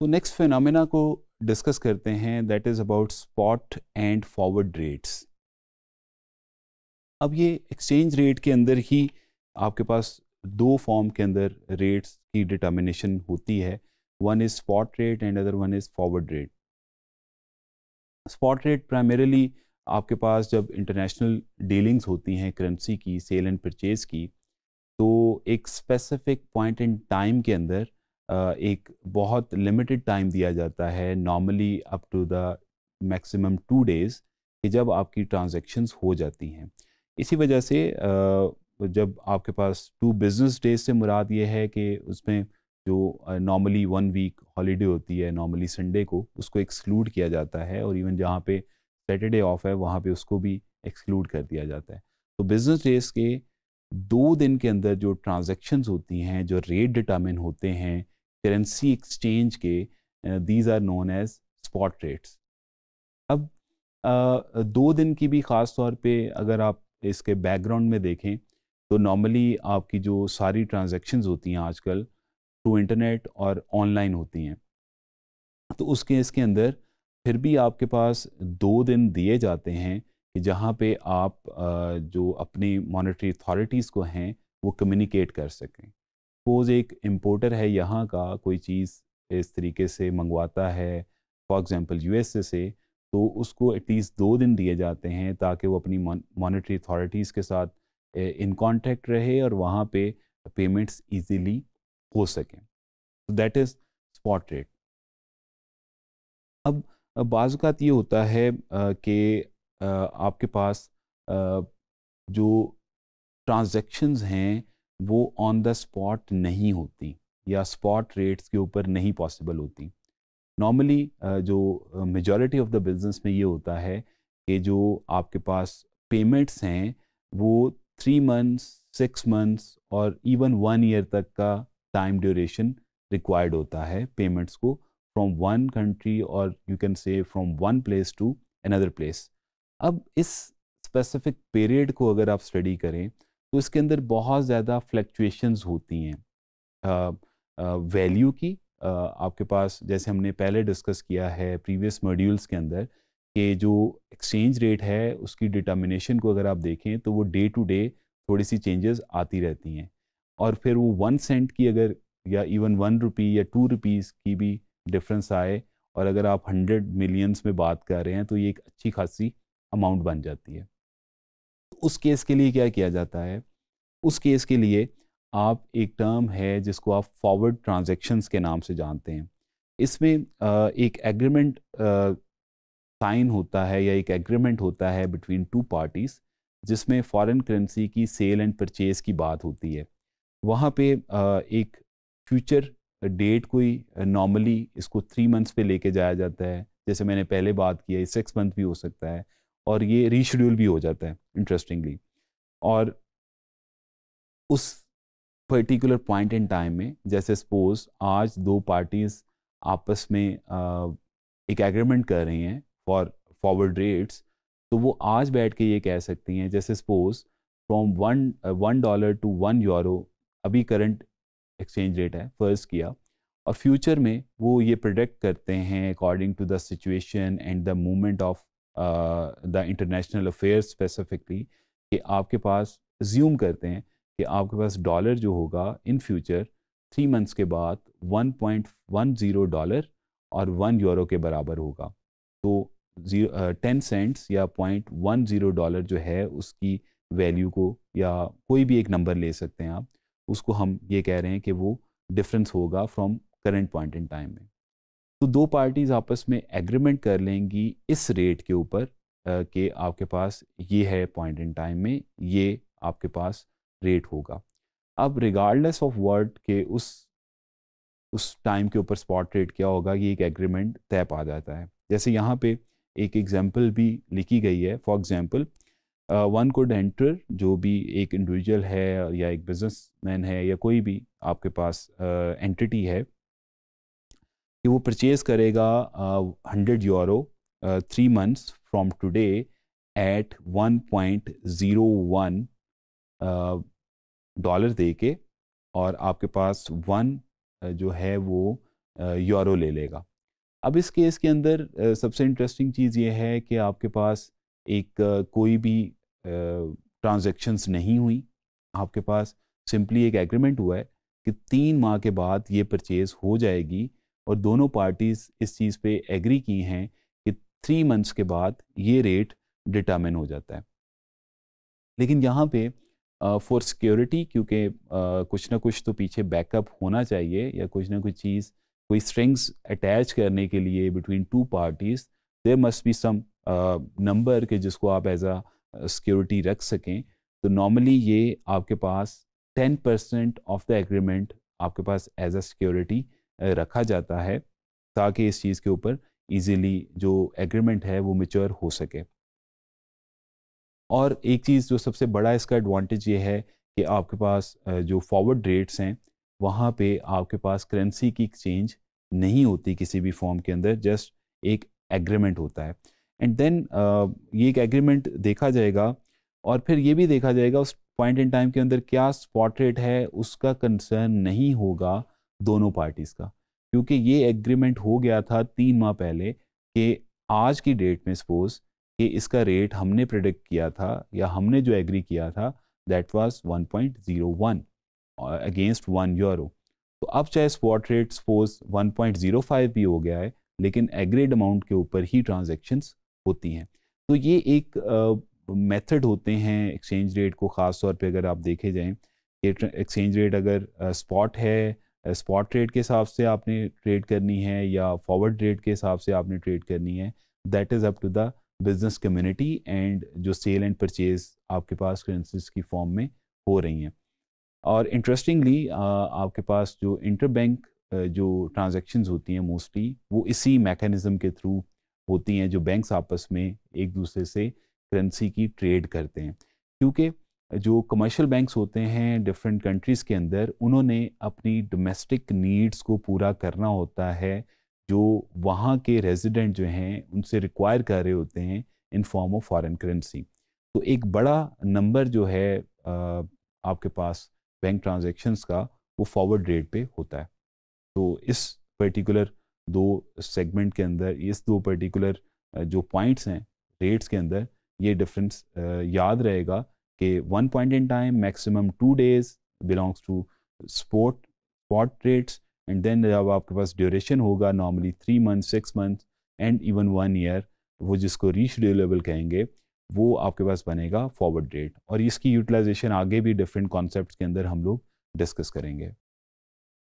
तो next phenomena को discuss करते हैं that is about spot and forward rates अब ये एक्सचेंज रेट के अंदर ही आपके पास दो फॉर्म के अंदर रेट्स की डिटर्मिनेशन होती है one is spot rate and other one is forward rate spot rate primarily आपके पास जब इंटरनेशनल डीलिंग्स होती हैं करेंसी की सेल एंड परचेज़ की तो एक स्पेसिफिक पॉइंट इन टाइम के अंदर एक बहुत लिमिटेड टाइम दिया जाता है normally up to the maximum two days कि जब आपकी ट्रांज़ेक्शन्स हो जाती हैं इसी वजह से जब आपके पास टू बिजनेस डेज से मुराद ये है कि उसमें जो नॉर्मली वन वीक हॉलीडे होती है नॉर्मली संडे को उसको एक्सक्लूड किया जाता है और इवन जहाँ पे सैटरडे ऑफ है वहाँ पे उसको भी एक्सक्लूड कर दिया जाता है तो बिजनेस डेज के दो दिन के अंदर जो ट्रांजेक्शन्स होती हैं जो रेट डिटामिन होते हैं करेंसी एक्सचेंज के these are known as spot rates अब uh, दो दिन की भी ख़ास तौर पे अगर आप इसके बैकग्राउंड में देखें तो नॉर्मली आपकी जो सारी ट्रांजेक्शन होती हैं आजकल टू इंटरनेट और ऑनलाइन होती हैं तो उसके इसके अंदर फिर भी आपके पास दो दिन दिए जाते हैं कि जहाँ पे आप uh, जो अपनी मॉनेटरी अथॉरिटीज़ को हैं वो कम्युनिकेट कर सकें सपोज़ एक इम्पोर्टर है यहाँ का कोई चीज़ इस तरीके से मंगवाता है फॉर एग्ज़ाम्पल यू से तो उसको एटलीस्ट दो दिन दिए जाते हैं ताकि वो अपनी मॉनिटरी अथॉरिटीज़ के साथ इन कॉन्टैक्ट रहे और वहाँ पे पेमेंट्स इजीली हो सकें तो दैट इज़ स्पॉट रेट अब बाज़ात ये होता है कि आपके पास जो ट्रांजैक्शंस हैं वो ऑन द स्पॉट नहीं होती या स्पॉट रेट्स के ऊपर नहीं पॉसिबल होती नॉर्मली जो मेजॉरिटी ऑफ द बिजनेस में ये होता है कि जो आपके पास पेमेंट्स हैं वो थ्री मंथ्स सिक्स मंथ्स और इवन वन ईयर तक का टाइम ड्यूरेशन रिक्वायर्ड होता है पेमेंट्स को फ्रॉम वन कंट्री और you can say from one place to another place अब इस स्पेसिफिक पीरियड को अगर आप स्टडी करें तो इसके अंदर बहुत ज़्यादा फ्लक्चुएशंस होती हैं वैल्यू की आ, आपके पास जैसे हमने पहले डिस्कस किया है प्रीवियस मॉड्यूल्स के अंदर कि जो एक्सचेंज रेट है उसकी डिटर्मिनेशन को अगर आप देखें तो वो डे टू डे थोड़ी सी चेंजेस आती रहती हैं और फिर वो वन सेंट की अगर या इवन वन रुपी या टू रुपीज़ की भी डिफरेंस आए और अगर आप हंड्रेड मिलियंस में बात कर रहे हैं तो ये एक अच्छी खासी अमाउंट बन जाती है उस केस के लिए क्या किया जाता है उस केस के लिए आप एक टर्म है जिसको आप फॉरवर्ड ट्रांजेक्शन्स के नाम से जानते हैं इसमें एक एग्रीमेंट साइन होता है या एक एग्रीमेंट होता है बिटवीन टू पार्टीज़ जिसमें फॉरेन करेंसी की सेल एंड परचेज़ की बात होती है वहाँ पे एक फ्यूचर डेट कोई नॉर्मली इसको थ्री मंथ्स पे लेके जाया जाता है जैसे मैंने पहले बात की है सिक्स मंथ भी हो सकता है और ये रीशेड्यूल भी हो जाता है इंटरेस्टिंगली और उस पर्टिकुलर पॉइंट इन टाइम में जैसे सपोज आज दो पार्टीज आपस में आ, एक एग्रीमेंट कर रही हैं फॉर फॉरवर्ड रेट्स तो वो आज बैठ के ये कह सकती हैं जैसे suppose from one one dollar to one euro अभी करंट एक्सचेंज रेट है फर्ज किया और फ्यूचर में वो ये प्रोडक्ट करते हैं according to the situation and the movement of the international affairs specifically कि आपके पास ज्यूम करते हैं कि आपके पास डॉलर जो होगा इन फ्यूचर थ्री मंथ्स के बाद 1.10 डॉलर और वन यूरो के बराबर होगा तो टेन सेंट्स या पॉइंट वन ज़ीरो डॉलर जो है उसकी वैल्यू को या कोई भी एक नंबर ले सकते हैं आप उसको हम ये कह रहे हैं कि वो डिफरेंस होगा from current point in time में तो दो पार्टीज़ आपस में एग्रीमेंट कर लेंगी इस रेट के ऊपर कि आपके पास ये है पॉइंट इन टाइम में ये आपके पास रेट होगा अब रिगार्डलेस ऑफ वर्ड के उस उस टाइम के ऊपर स्पॉट रेट क्या होगा ये एक एग्रीमेंट तय पा जाता है जैसे यहाँ पे एक एग्जाम्पल भी लिखी गई है for example one code enter जो भी एक इंडिविजुअल है या एक बिजनेसमैन है या कोई भी आपके पास एंटिटी uh, है कि वो परचेज़ करेगा hundred euro three months from today at one point zero one dollar दे के और आपके पास वन uh, जो है वो यूरो uh, ले लेगा अब इस केस के अंदर uh, सबसे इंटरेस्टिंग चीज़ ये है कि आपके पास एक कोई भी ट्रांजैक्शंस नहीं हुई आपके पास सिंपली एक एग्रीमेंट हुआ है कि तीन माह के बाद ये परचेज़ हो जाएगी और दोनों पार्टीज़ इस चीज़ पे एग्री की हैं कि थ्री मंथ्स के बाद ये रेट डिटर्मिन हो जाता है लेकिन यहाँ पे फॉर सिक्योरिटी क्योंकि कुछ ना कुछ तो पीछे बैकअप होना चाहिए या कुछ ना कुछ चीज़ कोई स्ट्रिंग्स अटैच करने के लिए between two parties there must be some number के जिसको आप एज अ सिक्योरिटी रख सकें तो नॉर्मली ये आपके पास ten percent of the agreement आपके पास एज अ सिक्योरिटी रखा जाता है ताकि इस चीज़ के ऊपर ईजिली जो एग्रीमेंट है वो मेच्योर हो सके और एक चीज़ जो सबसे बड़ा इसका एडवांटेज ये है कि आपके पास जो फॉरवर्ड रेट्स हैं वहाँ पे आपके पास करेंसी की एक्सचेंज नहीं होती किसी भी फॉर्म के अंदर जस्ट एक एग्रीमेंट होता है एंड देन ये एक एग्रीमेंट देखा जाएगा और फिर ये भी देखा जाएगा उस पॉइंट इन टाइम के अंदर क्या स्पॉट रेट है उसका कंसर्न नहीं होगा दोनों पार्टीज का क्योंकि ये एग्रीमेंट हो गया था तीन माह पहले कि आज की डेट में सपोज कि इसका रेट हमने प्रिडिक्ट किया था या हमने जो एग्री किया था that was 1.01 against one euro तो अब चाहे स्पॉट रेट सपोज 1.05 भी हो गया है लेकिन एग्रेड अमाउंट के ऊपर ही ट्रांजेक्शन्स होती हैं तो ये एक मेथड uh, होते हैं एक्सचेंज रेट को ख़ास तौर पर अगर आप देखे जाएँ एक्सचेंज रेट अगर स्पॉट uh, है स्पॉट ट्रेड के हिसाब से आपने ट्रेड करनी है या फॉरवर्ड ट्रेड के हिसाब से आपने ट्रेड करनी है that is up to the business community and जो सेल एंड परचेज आपके पास करेंसीज की फॉर्म में हो रही हैं और इंटरेस्टिंगली आपके पास जो इंटरबैंक जो ट्रांजेक्शन होती हैं मोस्टली वो इसी मैकेनिज़म के थ्रू होती हैं जो बैंक्स आपस में एक दूसरे से करेंसी की ट्रेड करते हैं क्योंकि जो कमर्शियल बैंक्स होते हैं डिफरेंट कंट्रीज़ के अंदर उन्होंने अपनी डोमेस्टिक नीड्स को पूरा करना होता है जो वहाँ के रेजिडेंट जो हैं उनसे रिक्वायर कर रहे होते हैं in form of foreign currency तो एक बड़ा नंबर जो है आपके पास बैंक ट्रांजेक्शन्स का वो फॉरवर्ड रेट पे होता है तो इस पर्टिकुलर दो सेगमेंट के अंदर इस दो पर्टिकुलर जो पॉइंट्स हैं रेट्स के अंदर ये डिफरेंस याद रहेगा के one point in time maximum two days belongs to sport spot trades and then जब आपके पास ड्यूरेशन होगा normally three month six month and even one year वो जिसको रीशेड्यूलेबल कहेंगे वो आपके पास बनेगा फॉरवर्ड रेट और इसकी यूटिलाइजेशन आगे भी डिफरेंट कॉन्सेप्ट के अंदर हम लोग डिस्कस करेंगे